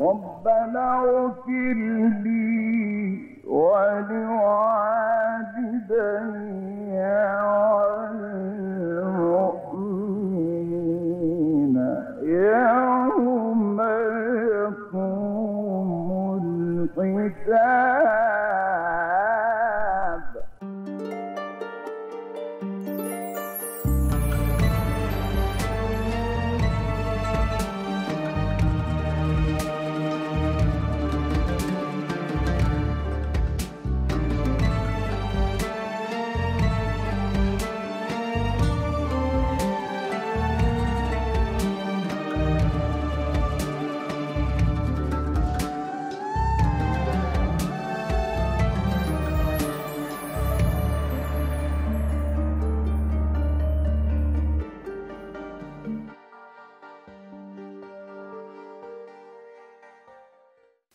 ربنا اغفر لي ولوالدي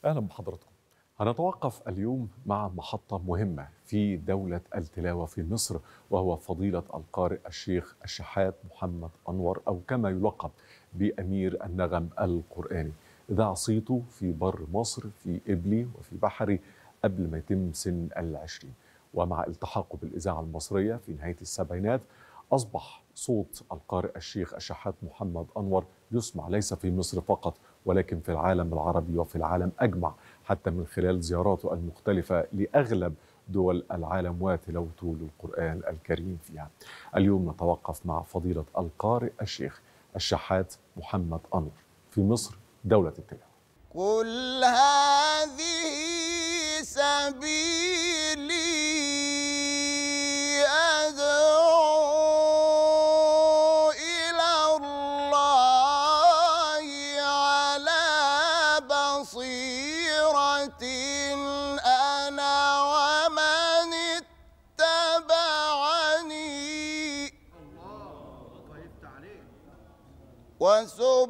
أهلا بحضراتكم هنتوقف اليوم مع محطة مهمة في دولة التلاوة في مصر وهو فضيلة القارئ الشيخ الشحات محمد أنور أو كما يلقب بأمير النغم القرآني اذا صيته في بر مصر في إبلي وفي بحري قبل ما يتم سن العشرين ومع التحاقه بالإذاعة المصرية في نهاية السبعينات أصبح صوت القارئ الشيخ الشحات محمد أنور يسمع ليس في مصر فقط ولكن في العالم العربي وفي العالم أجمع حتى من خلال زياراته المختلفة لأغلب دول العالم وتلوته للقرآن الكريم فيها اليوم نتوقف مع فضيلة القارئ الشيخ الشحات محمد أنور في مصر دولة التلاوة كل هذه سبيل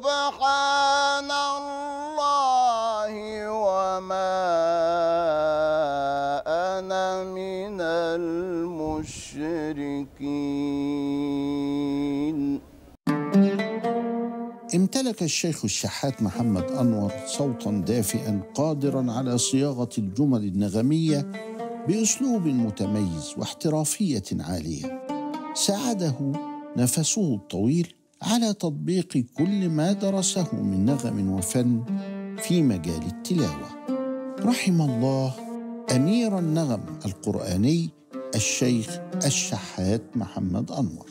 سبحان الله وما أنا من المشركين امتلك الشيخ الشحات محمد أنور صوتا دافئا قادرا على صياغة الجمل النغمية بأسلوب متميز واحترافية عالية ساعده نفسه الطويل على تطبيق كل ما درسه من نغم وفن في مجال التلاوه رحم الله امير النغم القراني الشيخ الشحات محمد انور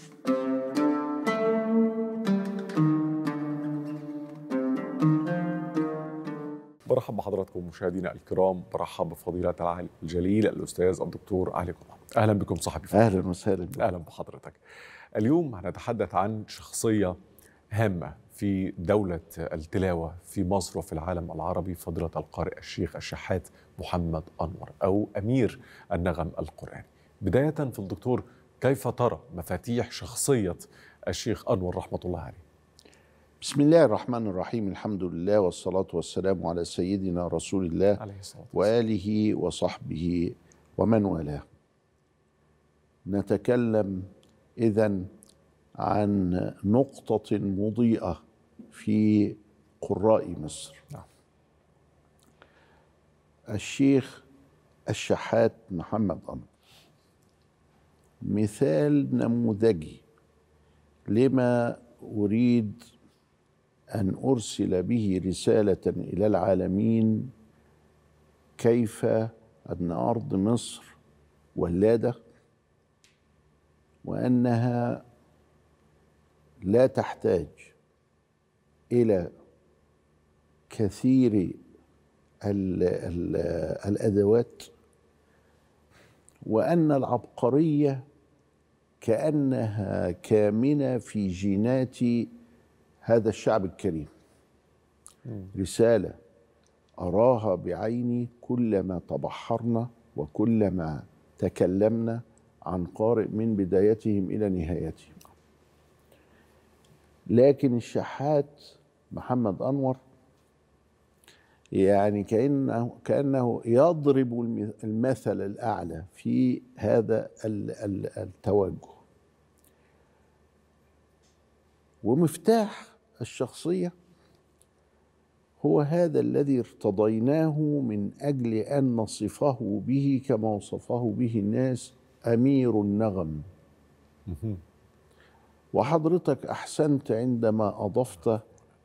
حضراتكم مشاهدينا الكرام برحب بفضيلة الجليل الأستاذ الدكتور علي جمعة أهلا بكم صاحبي أهلا وسهلا أهلا بحضرتك اليوم هنتحدث عن شخصية هامة في دولة التلاوة في مصر وفي العالم العربي فضيلة القارئ الشيخ الشحات محمد أنور أو أمير النغم القرآني بداية في الدكتور كيف ترى مفاتيح شخصية الشيخ أنور رحمة الله عليه بسم الله الرحمن الرحيم الحمد لله والصلاة والسلام على سيدنا رسول الله عليه الصلاة وآله وصحبه ومن والاه نتكلم إذا عن نقطة مضيئة في قراء مصر نعم. الشيخ الشحات محمد أنور مثال نموذجي لما أريد ان ارسل به رساله الى العالمين كيف ان ارض مصر ولاده وانها لا تحتاج الى كثير ال الـ الادوات وان العبقريه كانها كامنه في جينات هذا الشعب الكريم رسالة أراها بعيني كلما تبحرنا وكلما تكلمنا عن قارئ من بدايتهم إلى نهايتهم لكن الشحات محمد أنور يعني كأنه, كأنه يضرب المثل الأعلى في هذا التوجه ومفتاح الشخصيه هو هذا الذي ارتضيناه من اجل ان نصفه به كما وصفه به الناس امير النغم وحضرتك احسنت عندما اضفت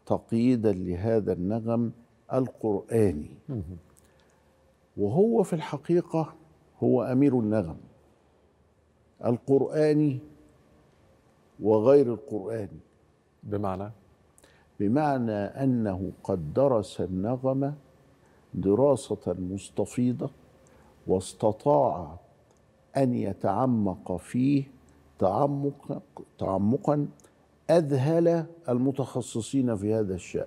تقييدا لهذا النغم القراني وهو في الحقيقه هو امير النغم القراني وغير القراني بمعنى بمعنى انه قد درس النغمه دراسه مستفيضه واستطاع ان يتعمق فيه تعمق تعمقا اذهل المتخصصين في هذا الشان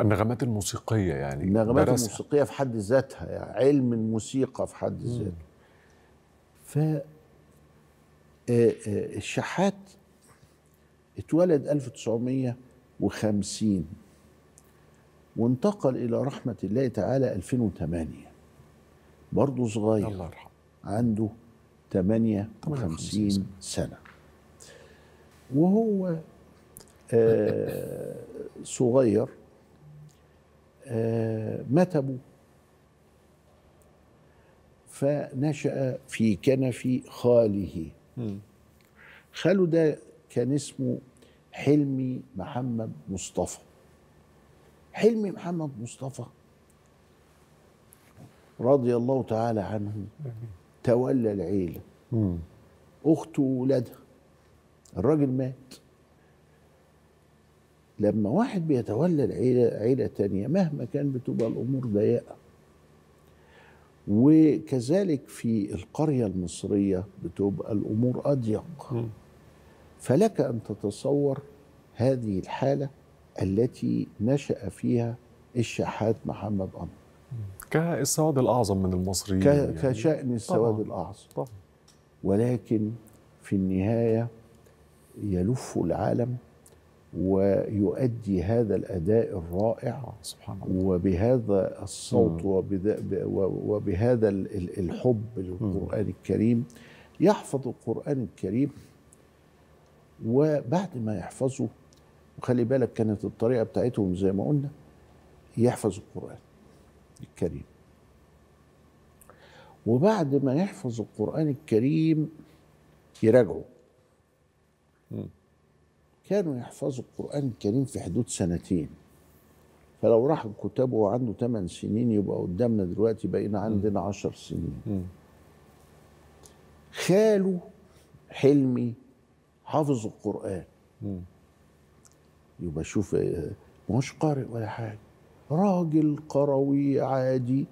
النغمات الموسيقيه يعني النغمات درسها. الموسيقيه في حد ذاتها يعني علم الموسيقى في حد ذاته ف آه، آه، الشحات اتولد 1900 وخمسين وانتقل إلى رحمة الله تعالى 2008 برضه صغير الله يرحمه عنده 58 سنة وهو آه صغير آه مات أبوه فنشأ في كنف خاله خاله ده كان اسمه حلمي محمد مصطفى حلمي محمد مصطفى رضي الله تعالى عنه تولى العيله اخته وولادها الراجل مات لما واحد بيتولى العيله عيله تانية مهما كان بتبقى الامور ضيقه وكذلك في القريه المصريه بتبقى الامور اضيق فلك ان تتصور هذه الحاله التي نشا فيها الشحات محمد قمر كالسواد الاعظم من المصريين يعني. كشان السواد طبعا. الاعظم طبعا. ولكن في النهايه يلف العالم ويؤدي هذا الاداء الرائع آه، سبحان الله وبهذا الصوت وبهذا الحب للقران الكريم يحفظ القران الكريم وبعد ما يحفظوا وخلي بالك كانت الطريقه بتاعتهم زي ما قلنا يحفظ القران الكريم وبعد ما يحفظ القران الكريم يراجعوا كانوا يحفظوا القران الكريم في حدود سنتين فلو راح الكتاب وهو عنده 8 سنين يبقى قدامنا دلوقتي بقينا عندنا 10 سنين خاله حلمي حافظ القرآن يبقى شوف آه، مش قارئ ولا حاجة راجل قروي عادي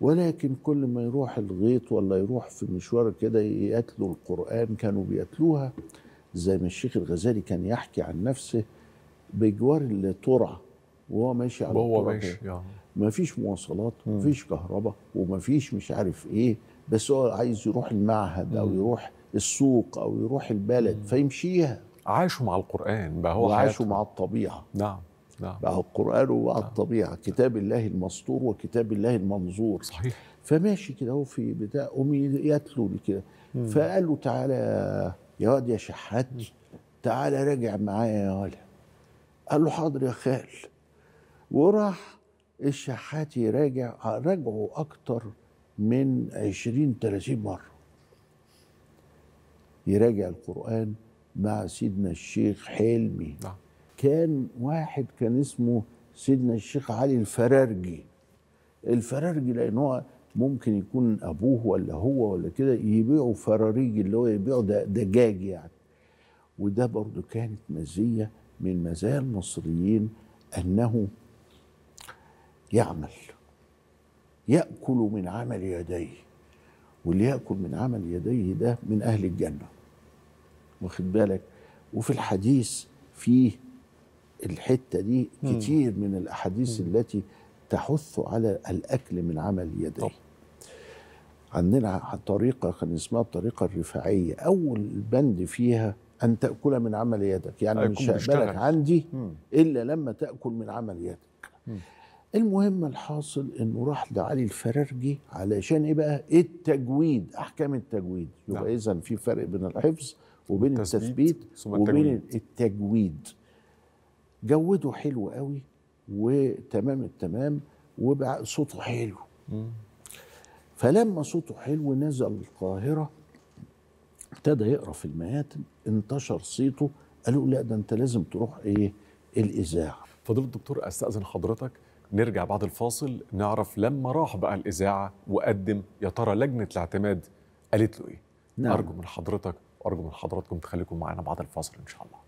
ولكن كل ما يروح الغيط ولا يروح في مشوار كده يتلو القرآن كانوا بيتلوها زي ما الشيخ الغزالي كان يحكي عن نفسه بجوار الترعة وهو ماشي على وهو ماشي يعني. آه. مفيش مواصلات مفيش كهرباء ومفيش مش عارف ايه بس هو عايز يروح المعهد او يروح السوق او يروح البلد فيمشيها عاشوا مع القران بقى هو وعاشوا مع الطبيعه نعم نعم بقى القران وبقى نعم. الطبيعه كتاب الله المسطور وكتاب الله المنظور صحيح فماشي كده هو في بتاع قوم يتلو كده فقال له تعالى يا واد يا شحات تعالى راجع معايا يا ولد قال له حاضر يا خال وراح الشحات يراجع راجعه اكتر من 20 30 مره يراجع القرآن مع سيدنا الشيخ حلمي نعم. كان واحد كان اسمه سيدنا الشيخ علي الفرارجي الفرارجي لأن هو ممكن يكون أبوه ولا هو ولا كده يبيعوا فراريج اللي هو يبيعوا دجاج يعني وده برضو كانت مزية من مزايا المصريين أنه يعمل يأكل من عمل يديه واللي ياكل من عمل يديه ده من اهل الجنه واخد بالك وفي الحديث فيه الحته دي كتير من الاحاديث التي تحث على الاكل من عمل يديه عندنا طريقه كان اسمها الطريقه الرفاعيه اول بند فيها ان تاكل من عمل يدك يعني أه، مش هقبلك عندي الا لما تاكل من عمل يدك المهم الحاصل انه راح لعلي الفرارجي علشان ايه بقى؟ التجويد احكام التجويد يبقى نعم. اذا في فرق بين الحفظ وبين التثبيت وبين التجويد جوده حلو قوي وتمام التمام وبقى صوته حلو مم. فلما صوته حلو نزل القاهره ابتدى يقرا في المهاتم انتشر صيته قالوا لا ده انت لازم تروح ايه الاذاعه فضل الدكتور استاذن حضرتك نرجع بعد الفاصل نعرف لما راح بقى الإذاعة وقدم يا ترى لجنة الاعتماد قالت له إيه نعم. أرجو من حضرتك وأرجو من حضراتكم تخليكم معنا بعد الفاصل إن شاء الله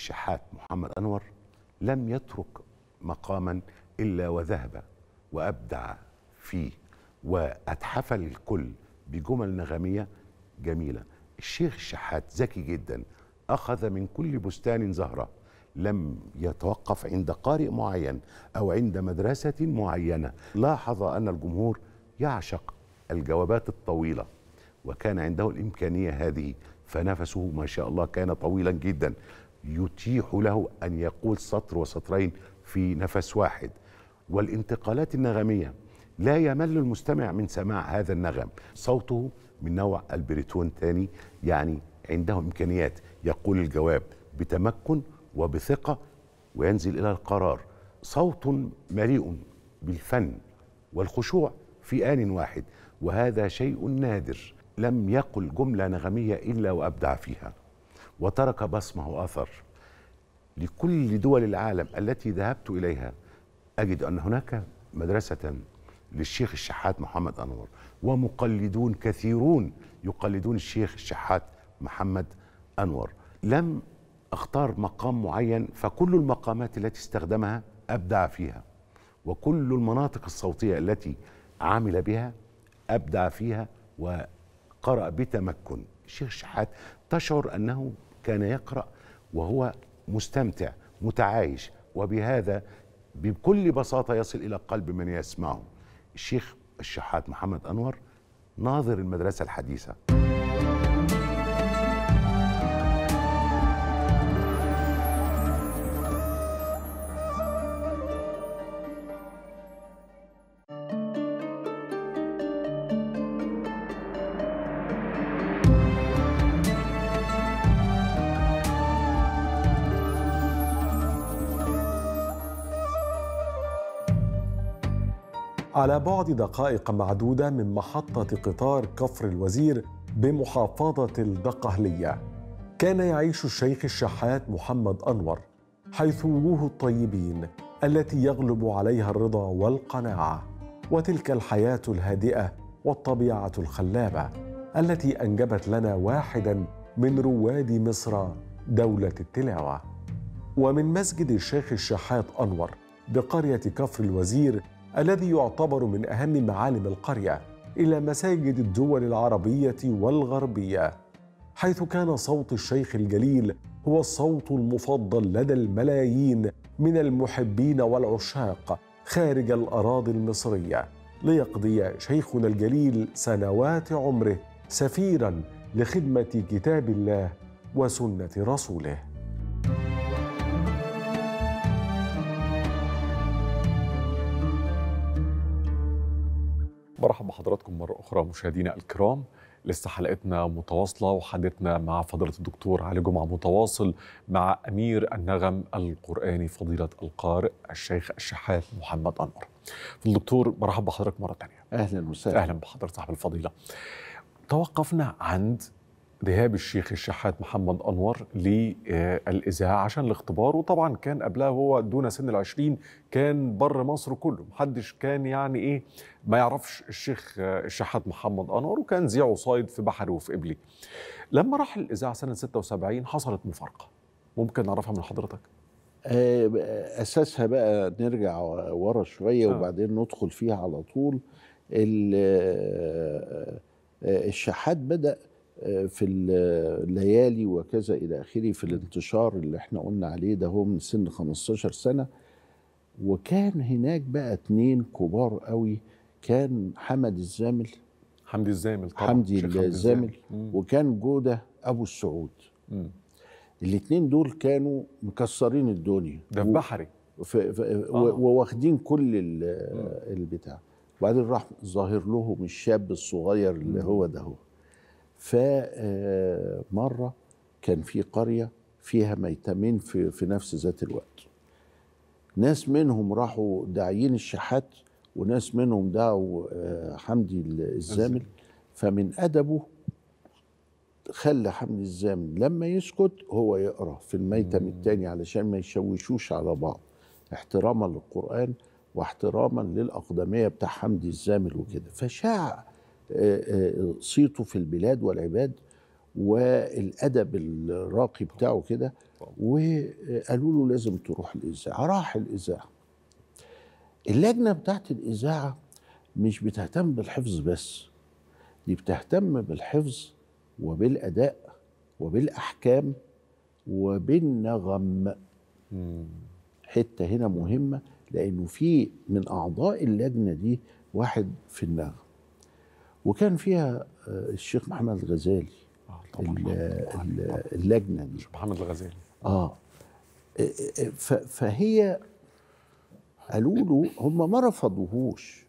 الشحات محمد أنور لم يترك مقاما إلا وذهب وأبدع فيه وأتحفل الكل بجمل نغمية جميلة الشيخ الشحات ذكي جدا أخذ من كل بستان زهرة لم يتوقف عند قارئ معين أو عند مدرسة معينة لاحظ أن الجمهور يعشق الجوابات الطويلة وكان عنده الإمكانية هذه فنفسه ما شاء الله كان طويلا جدا يتيح له أن يقول سطر وسطرين في نفس واحد والانتقالات النغمية لا يمل المستمع من سماع هذا النغم صوته من نوع البريتون تاني يعني عنده إمكانيات يقول الجواب بتمكن وبثقة وينزل إلى القرار صوت مليء بالفن والخشوع في آن واحد وهذا شيء نادر لم يقل جملة نغمية إلا وأبدع فيها وترك بصمه واثر لكل دول العالم التي ذهبت اليها اجد ان هناك مدرسه للشيخ الشحات محمد انور ومقلدون كثيرون يقلدون الشيخ الشحات محمد انور لم اختار مقام معين فكل المقامات التي استخدمها ابدع فيها وكل المناطق الصوتيه التي عمل بها ابدع فيها وقرأ بتمكن الشيخ الشحات تشعر انه كان يقرأ وهو مستمتع متعايش وبهذا بكل بساطة يصل إلى قلب من يسمعه الشيخ الشحات محمد أنور ناظر المدرسة الحديثة على بعد دقائق معدودة من محطة قطار كفر الوزير بمحافظة الدقهلية كان يعيش الشيخ الشحات محمد أنور حيث وجوه الطيبين التي يغلب عليها الرضا والقناعة وتلك الحياة الهادئة والطبيعة الخلابة التي أنجبت لنا واحدا من رواد مصر دولة التلاوة ومن مسجد الشيخ الشحات أنور بقرية كفر الوزير الذي يعتبر من أهم معالم القرية إلى مساجد الدول العربية والغربية حيث كان صوت الشيخ الجليل هو الصوت المفضل لدى الملايين من المحبين والعشاق خارج الأراضي المصرية ليقضي شيخنا الجليل سنوات عمره سفيرا لخدمة كتاب الله وسنة رسوله مرحبا بحضراتكم مرة أخرى مشاهدينا الكرام لسه حلقتنا متواصلة وحديثنا مع فضيلة الدكتور علي جمعة متواصل مع أمير النغم القرآني فضيلة القارئ الشيخ الشحات محمد أنور الدكتور مرحبا بحضرتك مرة تانية أهلا وسهلا أهلا بحضرتك صاحب الفضيلة توقفنا عند ذهاب الشيخ الشحات محمد أنور للإذاعة عشان الاختبار وطبعا كان قبلها هو دون سن العشرين كان بر مصر كله محدش كان يعني إيه ما يعرفش الشيخ الشحات محمد أنور وكان ذيعه صايد في بحره وفي إبلي لما راح الإذاعة سنة 76 حصلت مفارقة ممكن نعرفها من حضرتك آه، أساسها بقى نرجع ورا شوية آه. وبعدين ندخل فيها على طول آه، الشحات بدأ في الليالي وكذا الى اخره في الانتشار اللي احنا قلنا عليه ده هو من سن 15 سنه وكان هناك بقى اتنين كبار قوي كان حمد الزامل حمدي الزامل طبعا حمدي الزامل وكان جوده ابو السعود الاثنين دول كانوا مكسرين الدنيا ده في بحري آه. وواخدين كل البتاع وبعدين راح ظاهر لهم الشاب الصغير اللي هو ده هو فمرة كان في قرية فيها ميتمين في, في نفس ذات الوقت ناس منهم راحوا داعيين الشحات وناس منهم دعوا آه، حمدي الزامل فمن أدبه خلى حمدي الزامل لما يسكت هو يقرأ في الميتم الثاني علشان ما يشوشوش على بعض احتراما للقرآن واحتراما للأقدمية بتاع حمدي الزامل وكده فشاع صيته في البلاد والعباد والادب الراقي بتاعه كده وقالوا له لازم تروح الاذاعه راح الاذاعه اللجنه بتاعت الاذاعه مش بتهتم بالحفظ بس دي بتهتم بالحفظ وبالاداء وبالاحكام وبالنغم حته هنا مهمه لانه في من اعضاء اللجنه دي واحد في النغم وكان فيها آه، الشيخ محمد الغزالي آه طبعا اللجنه دي محمد الغزالي اه, آه،, آه، فهي قالوا له هم ما رفضوهوش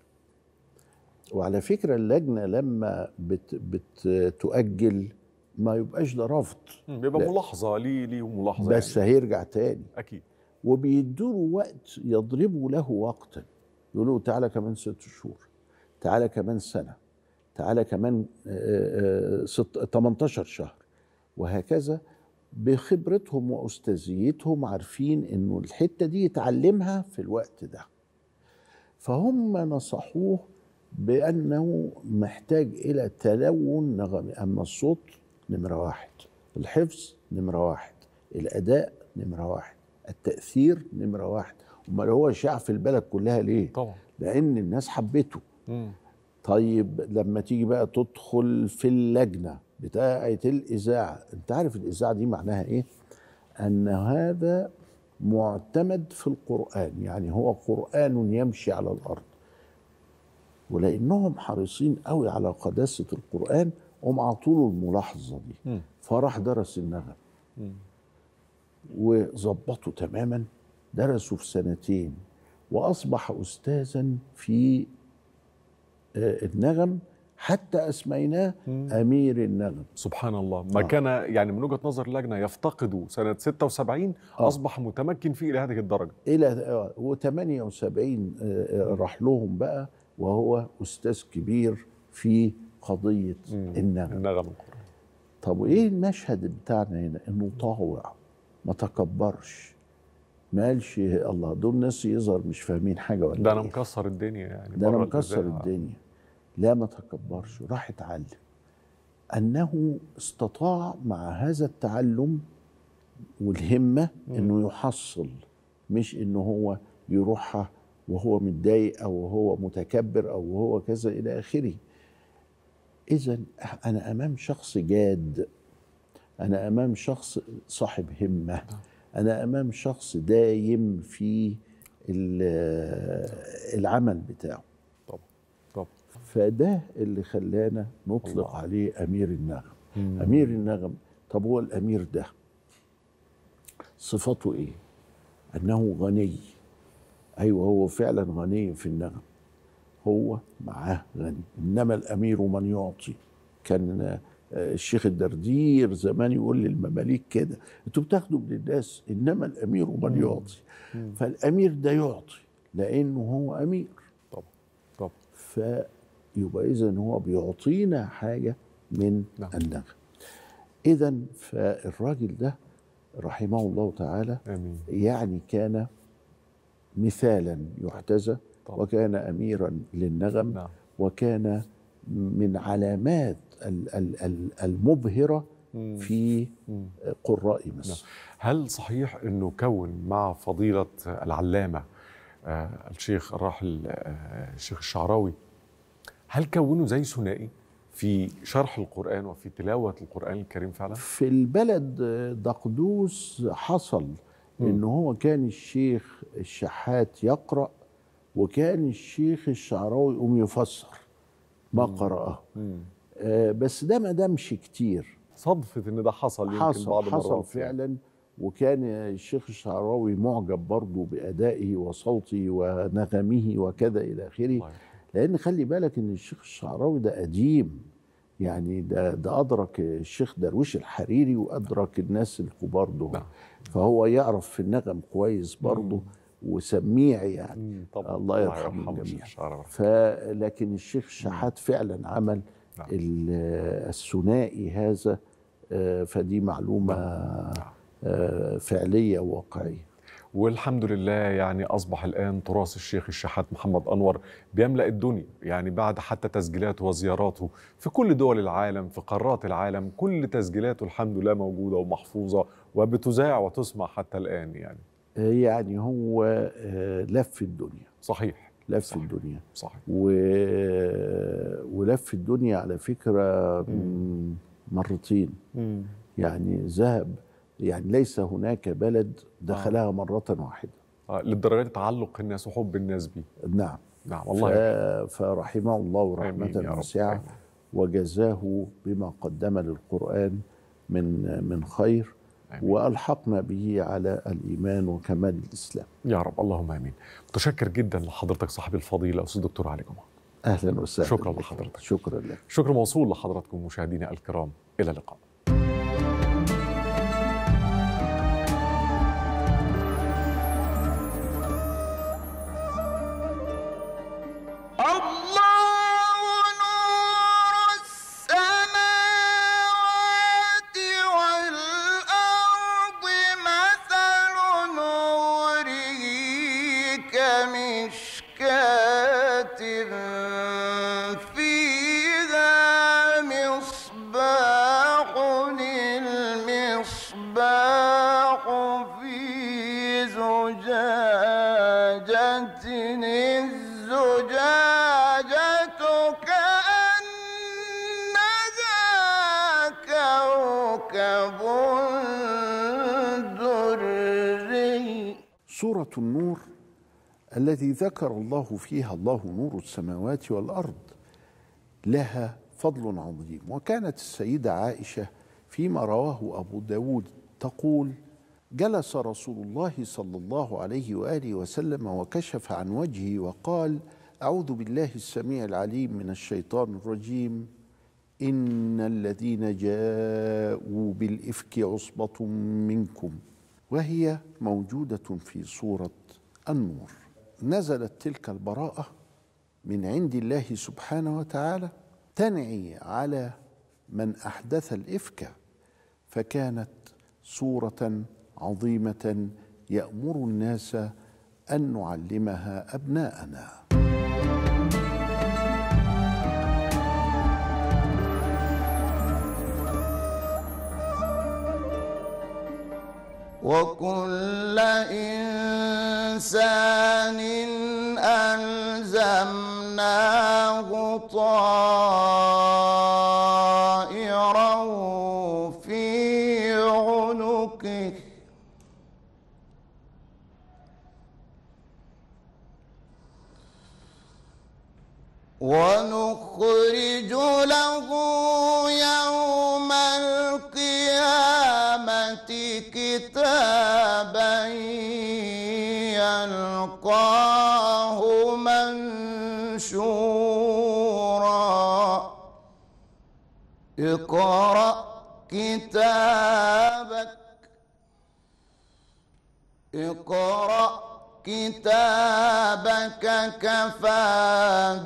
وعلى فكره اللجنه لما بت بتؤجل ما يبقاش ده رفض بيبقى ملاحظه ليه ليه ملاحظه يعني؟ بس يعني. هيرجع تاني اكيد وبيدوا له وقت يضربوا له وقتا يقولوا تعالى كمان ست شهور تعالى كمان سنه تعالى كمان 18 آه، آه، آه، شهر وهكذا بخبرتهم واستاذيتهم عارفين انه الحته دي يتعلمها في الوقت ده فهم نصحوه بانه محتاج الى تلون نغمي اما الصوت نمره واحد الحفظ نمره واحد الاداء نمره واحد التاثير نمره واحد امال هو شاع في البلد كلها ليه طبعا لان الناس حبته مم. طيب لما تيجي بقى تدخل في اللجنه بتاعه الاذاعه انت عارف الاذاعه دي معناها ايه ان هذا معتمد في القران يعني هو قران يمشي على الارض ولانهم حريصين قوي على قداسه القران هم طول الملاحظه دي فراح درس النغم وظبطوا تماما درسوا في سنتين واصبح استاذا في آه، النغم حتى اسميناه امير النغم سبحان الله ما آه. كان يعني من وجهه نظر اللجنه يفتقده سنه 76 آه. اصبح متمكن فيه الى هذه الدرجه الى آه، و78 آه، راح لهم بقى وهو استاذ كبير في قضيه مم. النغم النغم طب وايه المشهد بتاعنا هنا انه طاوع ما تكبرش ما قالش إيه؟ الله دول ناس يظهر مش فاهمين حاجه ولا ده انا إيه. مكسر الدنيا يعني ده انا مكسر الدنيا لا ما تكبرش راح اتعلم انه استطاع مع هذا التعلم والهمه انه يحصل مش ان هو يروحها وهو متضايق او هو متكبر او هو كذا الى اخره اذا انا امام شخص جاد انا امام شخص صاحب همه نعم. انا امام شخص دايم في العمل بتاعه طبعا طبعا فده اللي خلانا نطلق الله. عليه امير النغم مم. امير النغم طب هو الامير ده صفاته ايه انه غني ايوه هو فعلا غني في النغم هو معاه غني انما الامير من يعطي كان آه، الشيخ الدردير زمان يقول للمماليك كده انتوا بتاخدوا من الناس انما الامير من يعطي فالامير ده يعطي لانه هو امير طبعا طبعا فيبقى اذا هو بيعطينا حاجه من نعم. النغم اذا فالراجل ده رحمه الله تعالى أمين. يعني كان مثالا يحتذى وكان اميرا للنغم نعم. وكان من علامات المبهرة في قراء نعم. مصر هل صحيح أنه كون مع فضيلة العلامة آه، الشيخ الراحل آه، الشيخ الشعراوي هل كونوا زي ثنائي في شرح القرآن وفي تلاوة القرآن الكريم فعلا؟ في البلد دقدوس حصل إن هو كان الشيخ الشحات يقرأ وكان الشيخ الشعراوي يقوم يفسر ما قرأه آه، بس ده ما دامش كتير صدفه ان ده حصل يمكن حصل بعض حصل مرات يعني. فعلا يعني. وكان الشيخ الشعراوي معجب برضه بادائه وصوته ونغمه وكذا الى اخره لان خلي بالك ان الشيخ الشعراوي ده قديم يعني ده, ده ادرك الشيخ درويش الحريري وادرك الناس الكبار دول نعم. فهو يعرف في النغم كويس برضه وسميع يعني الله يرحمه الجميع فلكن الشيخ شحات فعلا عمل نعم. الثنائي هذا آه، فدي معلومة نعم. آه، فعلية وواقعية والحمد لله يعني أصبح الآن تراث الشيخ الشحات محمد أنور بيملأ الدنيا يعني بعد حتى تسجيلاته وزياراته في كل دول العالم في قارات العالم كل تسجيلاته الحمد لله موجودة ومحفوظة وبتذاع وتسمع حتى الآن يعني آه، يعني هو لف الدنيا صحيح لف صح. الدنيا صح و... ولف الدنيا على فكره مم. مرتين مم. يعني ذهب يعني ليس هناك بلد دخلها آه. مرة واحدة آه للدرجة تعلق الناس وحب الناس به نعم نعم والله ف... فرحمه الله رحمة واسعة وجزاه بما قدم للقرآن من من خير والحقنا به على الايمان وكمال الاسلام. يا رب اللهم امين. متشكر جدا لحضرتك صاحب الفضيله استاذ الدكتور علي جمعه. اهلا وسهلا. شكرا لحضرتك. شكرا لك. شكر موصول لحضراتكم مشاهدينا الكرام الى اللقاء. النور الذي ذكر الله فيها الله نور السماوات والأرض لها فضل عظيم وكانت السيدة عائشة فيما رواه أبو داود تقول جلس رسول الله صلى الله عليه وآله وسلم وكشف عن وجهه وقال أعوذ بالله السميع العليم من الشيطان الرجيم إن الذين جاءوا بالإفك عصبة منكم وهي موجوده في سوره النور نزلت تلك البراءه من عند الله سبحانه وتعالى تنعي على من احدث الافك فكانت صوره عظيمه يامر الناس ان نعلمها ابناءنا وكل إنسان ألزمناه طائرا في عنقه ونخرج له يوم ألقاه منشورا اقرأ كتابك اقرأ كتابك كفى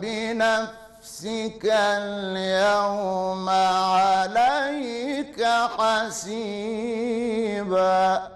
بنفسك اليوم عليك حسيباً